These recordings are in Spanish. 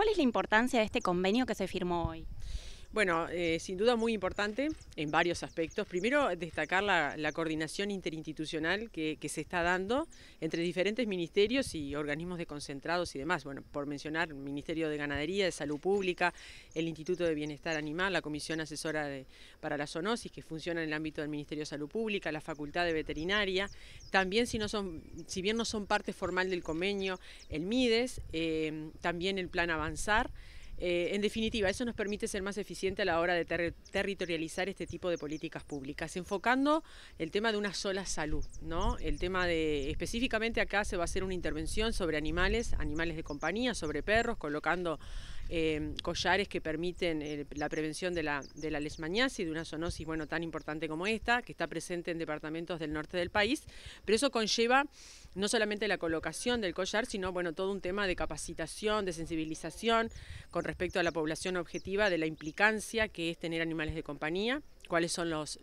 ¿Cuál es la importancia de este convenio que se firmó hoy? Bueno, eh, sin duda muy importante en varios aspectos. Primero, destacar la, coordinación interinstitucional que, se está dando entre diferentes ministerios y organismos de concentrados y demás. Bueno, por mencionar, el Ministerio de Ganadería, de Salud Pública, el Instituto de Bienestar Animal, la Comisión Asesora para la Zoonosis, que funciona en el ámbito del Ministerio de Salud Pública, la Facultad de Veterinaria. También, si, son, si bien no son parte formal del convenio, el MIDES, eh, también el Plan Avanzar. Eh, en definitiva, eso nos permite ser más eficiente a la hora de territorializar este tipo de políticas públicas, enfocando el tema de una sola salud, ¿no? El tema de, específicamente acá se va a hacer una intervención sobre animales, animales de compañía, sobre perros, colocando Em, collares que permiten eh, la prevención de la, de y lesmaniasis, de una zoonosis bueno, tan importante como esta, que está presente en departamentos del norte del país, pero eso conlleva no solamente la colocación del collar, sino bueno, todo un tema de capacitación, de sensibilización con respecto a la población objetiva de la implicancia que es tener animales de compañía cuáles son los,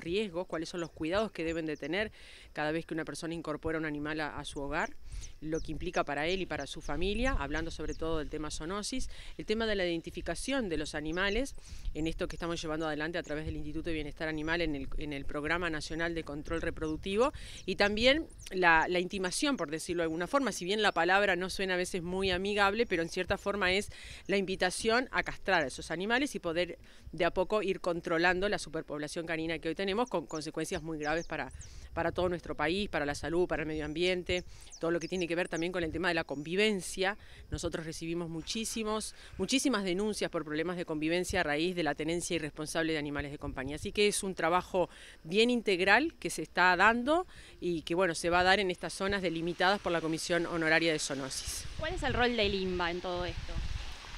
riesgos, cuáles son los cuidados que deben de tener cada vez que una persona incorpora un animal a su hogar lo que implica para él y para su familia, hablando sobre todo del tema zoonosis, el tema de la identificación de los animales, en esto que estamos llevando adelante a través del Instituto de Bienestar Animal en el, en el Programa Nacional de Control Reproductivo, y también la, la, intimación, por decirlo de alguna forma, si bien la palabra no suena a veces muy amigable, pero en cierta forma es la invitación a castrar a esos animales y poder de a poco ir controlando la superpoblación canina que hoy tenemos con consecuencias muy graves para para todo nuestro país, para la salud, para el medio ambiente, todo lo que tiene que ver también con el tema de la convivencia. Nosotros recibimos muchísimos, muchísimas denuncias por problemas de convivencia a raíz de la tenencia irresponsable de animales de compañía. Así que es un trabajo bien integral que se está dando y que bueno, se va a dar en estas zonas delimitadas por la Comisión Honoraria de Zoonosis. ¿Cuál es el rol del Limba en todo esto?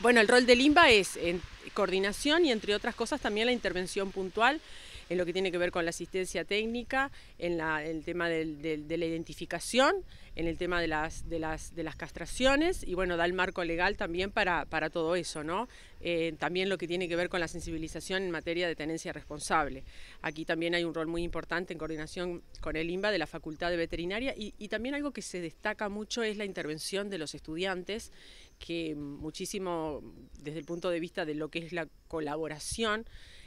Bueno, el rol del Limba es en coordinación y entre otras cosas también la intervención puntual en lo que tiene que ver con la asistencia técnica, en el tema de la identificación, en el tema de las, de las, castraciones y bueno, da el marco legal también para, todo eso, ¿no? Eh, también lo que tiene que ver con la sensibilización en materia de tenencia responsable. Aquí también hay un rol muy importante en coordinación con el INBA de la Facultad de Veterinaria y, y también algo que se destaca mucho es la intervención de los estudiantes que muchísimo desde el punto de vista de lo que es la colaboración,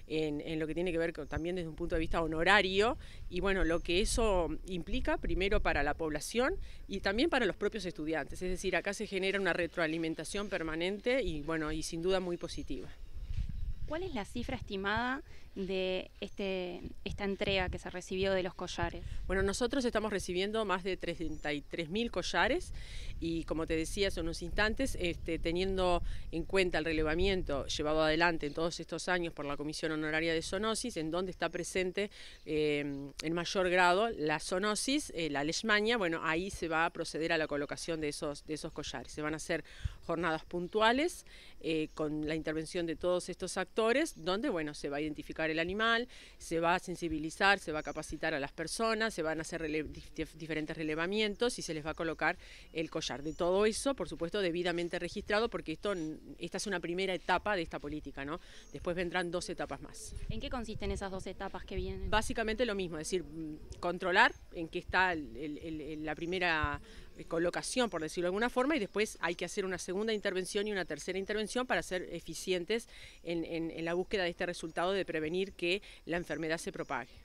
en, lo que tiene que ver también desde un punto de vista honorario y bueno, lo que eso implica primero para la población y también para los propios estudiantes. Es decir, acá se genera una retroalimentación permanente y bueno, y sin duda muy positiva. ¿Cuál es la cifra estimada de este, esta entrega que se recibió de los collares? Bueno, nosotros estamos recibiendo más de 33.000 collares y como te decía hace unos instantes, este, teniendo en cuenta el relevamiento llevado adelante en todos estos años por la Comisión Honoraria de Zoonosis, en donde está presente eh, en mayor grado la zoonosis, eh, la leishmania, bueno, ahí se va a proceder a la colocación de esos collares. Se van a hacer jornadas puntuales eh, con la intervención de todos estos actores, donde bueno, se va a identificar el animal, se va a sensibilizar, se va a capacitar a las personas, se van a hacer diferentes relevamientos y se les va a colocar el collar. De todo eso, por supuesto, debidamente registrado, porque esto, esta es una primera etapa de esta política, ¿no? Después vendrán dos etapas más. ¿En qué consisten esas dos etapas que vienen? Básicamente lo mismo, es decir, mm, controlar en qué está la primera eh, colocación, por decirlo de alguna forma, y después hay que hacer una segunda intervención y una tercera intervención para ser eficientes en, en la búsqueda de este resultado de prevenir que la enfermedad se propague.